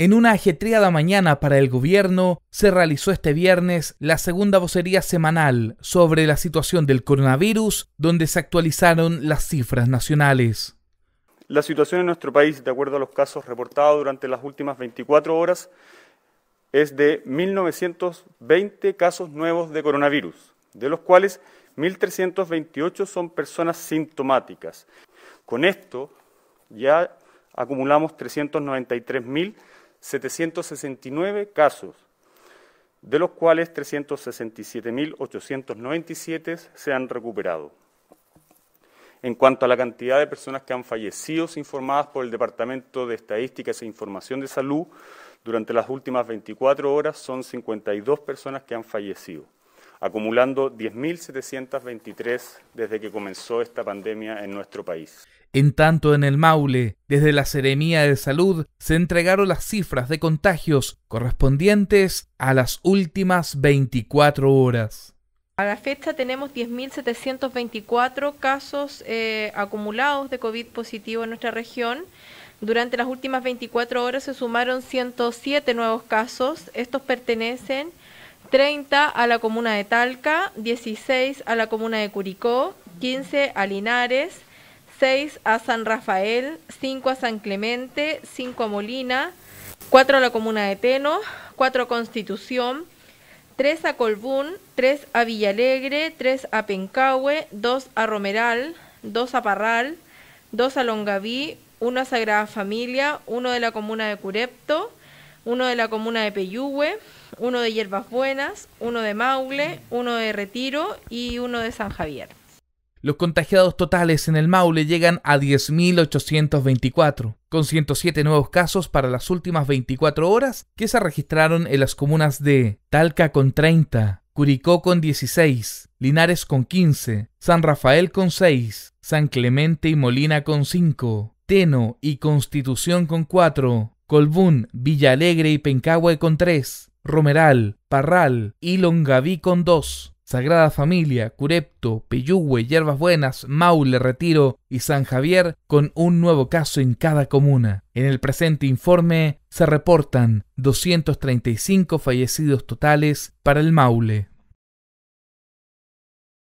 En una ajetreada mañana para el gobierno, se realizó este viernes la segunda vocería semanal sobre la situación del coronavirus, donde se actualizaron las cifras nacionales. La situación en nuestro país, de acuerdo a los casos reportados durante las últimas 24 horas, es de 1.920 casos nuevos de coronavirus, de los cuales 1.328 son personas sintomáticas. Con esto ya acumulamos 393.000 769 casos, de los cuales 367.897 se han recuperado. En cuanto a la cantidad de personas que han fallecido informadas por el Departamento de Estadísticas e Información de Salud, durante las últimas 24 horas son 52 personas que han fallecido acumulando 10.723 desde que comenzó esta pandemia en nuestro país. En tanto, en el Maule, desde la Seremía de Salud, se entregaron las cifras de contagios correspondientes a las últimas 24 horas. A la fecha tenemos 10.724 casos eh, acumulados de COVID positivo en nuestra región. Durante las últimas 24 horas se sumaron 107 nuevos casos. Estos pertenecen 30 a la comuna de Talca, 16 a la comuna de Curicó, 15 a Linares, 6 a San Rafael, 5 a San Clemente, 5 a Molina, 4 a la comuna de Teno, 4 a Constitución, 3 a Colbún, 3 a Villalegre, 3 a Pencahue, 2 a Romeral, 2 a Parral, 2 a Longaví, 1 a Sagrada Familia, 1 de la comuna de Curepto, uno de la comuna de Peyúgue, uno de Hierbas Buenas, uno de Maule, uno de Retiro y uno de San Javier. Los contagiados totales en el Maule llegan a 10.824, con 107 nuevos casos para las últimas 24 horas que se registraron en las comunas de Talca con 30, Curicó con 16, Linares con 15, San Rafael con 6, San Clemente y Molina con 5, Teno y Constitución con 4, Colbún, Villa Alegre y Pencahue con 3, Romeral, Parral y Longaví con dos, Sagrada Familia, Curepto, Peyúgue, Hierbas Buenas, Maule, Retiro y San Javier con un nuevo caso en cada comuna. En el presente informe se reportan 235 fallecidos totales para el Maule.